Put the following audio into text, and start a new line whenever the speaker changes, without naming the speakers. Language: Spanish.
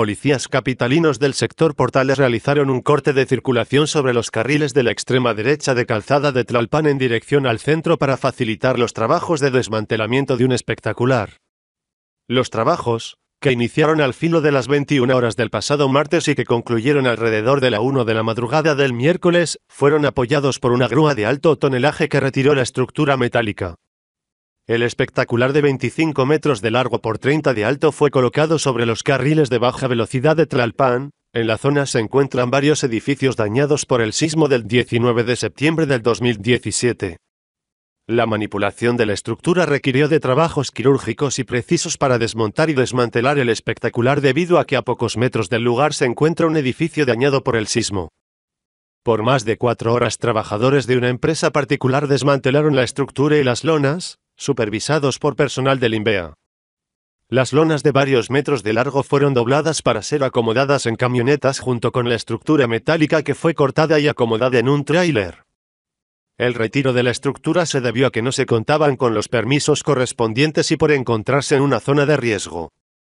policías capitalinos del sector Portales realizaron un corte de circulación sobre los carriles de la extrema derecha de calzada de Tlalpan en dirección al centro para facilitar los trabajos de desmantelamiento de un espectacular. Los trabajos, que iniciaron al filo de las 21 horas del pasado martes y que concluyeron alrededor de la 1 de la madrugada del miércoles, fueron apoyados por una grúa de alto tonelaje que retiró la estructura metálica. El espectacular de 25 metros de largo por 30 de alto fue colocado sobre los carriles de baja velocidad de Tlalpan. En la zona se encuentran varios edificios dañados por el sismo del 19 de septiembre del 2017. La manipulación de la estructura requirió de trabajos quirúrgicos y precisos para desmontar y desmantelar el espectacular debido a que a pocos metros del lugar se encuentra un edificio dañado por el sismo. Por más de cuatro horas trabajadores de una empresa particular desmantelaron la estructura y las lonas, supervisados por personal del INVEA. Las lonas de varios metros de largo fueron dobladas para ser acomodadas en camionetas junto con la estructura metálica que fue cortada y acomodada en un tráiler. El retiro de la estructura se debió a que no se contaban con los permisos correspondientes y por encontrarse en una zona de riesgo.